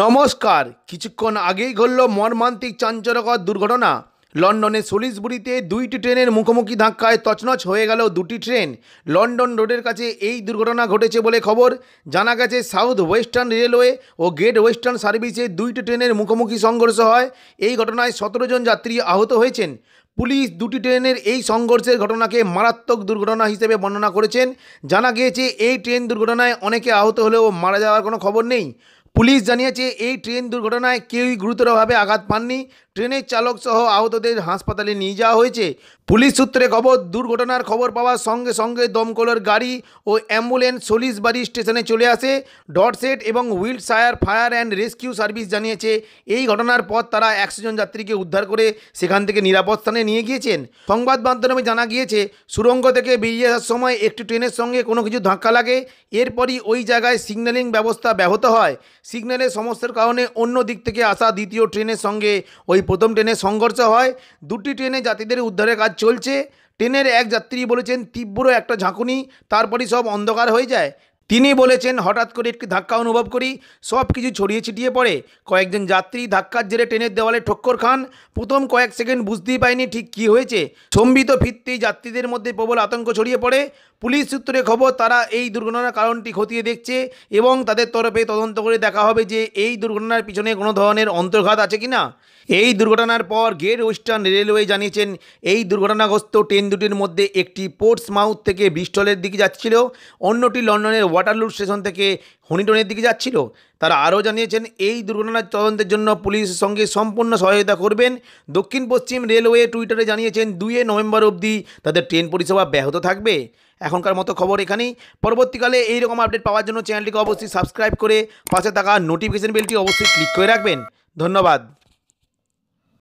নমস্কার কিছুক্ষণ আগেই ঘটল মর্মান্তিক চাঞ্চলকর দুর্ঘটনা লন্ডনের সলিসবুরিতে দুইটি ট্রেনের মুখোমুখি ধাক্কায় তছনছ হয়ে গেল দুটি ট্রেন লন্ডন রোডের কাছে এই দুর্ঘটনা ঘটেছে বলে খবর জানা গেছে সাউথ ওয়েস্টার্ন রেলওয়ে ও গেট ওয়েস্টার্ন সার্ভিসে দুইটি ট্রেনের মুখোমুখি সংঘর্ষ হয় এই ঘটনায় সতেরো জন যাত্রী আহত হয়েছেন পুলিশ দুটি ট্রেনের এই সংঘর্ষের ঘটনাকে মারাত্মক দুর্ঘটনা হিসেবে বর্ণনা করেছেন জানা গিয়েছে এই ট্রেন দুর্ঘটনায় অনেকে আহত হলেও মারা যাওয়ার কোনো খবর নেই পুলিশ জানিয়েছে এই ট্রেন দুর্ঘটনায় কেউই গুরুতরভাবে আঘাত পাননি ট্রেনের চালক সহ আহতদের হাসপাতালে নিয়ে যাওয়া হয়েছে পুলিশ সূত্রে খবর দুর্ঘটনার খবর পাওয়ার সঙ্গে সঙ্গে দমকলের গাড়ি ও অ্যাম্বুলেন্স সলিশবাড়ি স্টেশনে চলে আসে ডটসেট এবং Wiltshire fire and rescue service জানিয়েছে এই ঘটনার পর তারা একশো জন যাত্রীকে উদ্ধার করে সেখান থেকে নিরাপদ স্থানে নিয়ে গিয়েছেন সংবাদ মাধ্যমে জানা গিয়েছে সুরঙ্গ থেকে বেরিয়ে আসার সময় একটি ট্রেনের সঙ্গে কোনো কিছু ধাক্কা লাগে এরপরই ওই জায়গায় সিগন্যালিং ব্যবস্থা ব্যাহত হয় সিগন্যালের সমস্যার কারণে অন্য দিক থেকে আসা দ্বিতীয় ট্রেনের সঙ্গে ওই প্রথম ট্রেনের সংঘর্ষ হয় দুটি ট্রেনে যাত্রীদের উদ্ধারের কাজ চলছে ট্রেনের এক যাত্রী বলেছেন তীব্র একটা ঝাঁকুনি তারপরই সব অন্ধকার হয়ে যায় তিনি বলেছেন হঠাৎ করে একটি ধাক্কা অনুভব করি সব কিছু ছড়িয়ে ছিটিয়ে পড়ে কয়েকজন যাত্রী ধাক্কার জেরে ট্রেনের দেওয়ালে ঠক্কর খান প্রথম কয়েক সেকেন্ড বুঝতেই পাইনি ঠিক কি হয়েছে সম্বিত ফিরতেই যাত্রীদের মধ্যে প্রবল আতঙ্ক ছড়িয়ে পড়ে পুলিশ সূত্রে খবর তারা এই দুর্ঘটনার কারণটি খতিয়ে দেখছে এবং তাদের তরফে তদন্ত করে দেখা হবে যে এই দুর্ঘটনার পিছনে কোনো ধরনের অন্তর্ঘাত আছে কিনা এই দুর্ঘটনার পর গ্রেট ওয়েস্টার্ন রেলওয়ে জানিয়েছেন এই দুর্ঘটনাগ্রস্ত ট্রেন দুটির মধ্যে একটি পোর্টস মাউথ থেকে ব্রিস্টলের দিকে যাচ্ছিল অন্যটি লন্ডনের ওয়াটারলু স্টেশন থেকে হনিটনের দিকে যাচ্ছিল তারা আরও জানিয়েছেন এই দুর্ঘটনার তদন্তের জন্য পুলিশের সঙ্গে সম্পূর্ণ সহায়তা করবেন দক্ষিণ পশ্চিম রেলওয়ে টুইটারে জানিয়েছেন দুইয়ে নভেম্বর অবধি তাদের ট্রেন পরিষেবা ব্যাহত থাকবে এখনকার মতো খবর এখানেই পরবর্তীকালে এইরকম আপডেট পাওয়ার জন্য চ্যানেলটিকে অবশ্যই সাবস্ক্রাইব করে পাশে থাকা নোটিফিকেশন বেলটি অবশ্যই ক্লিক করে রাখবেন ধন্যবাদ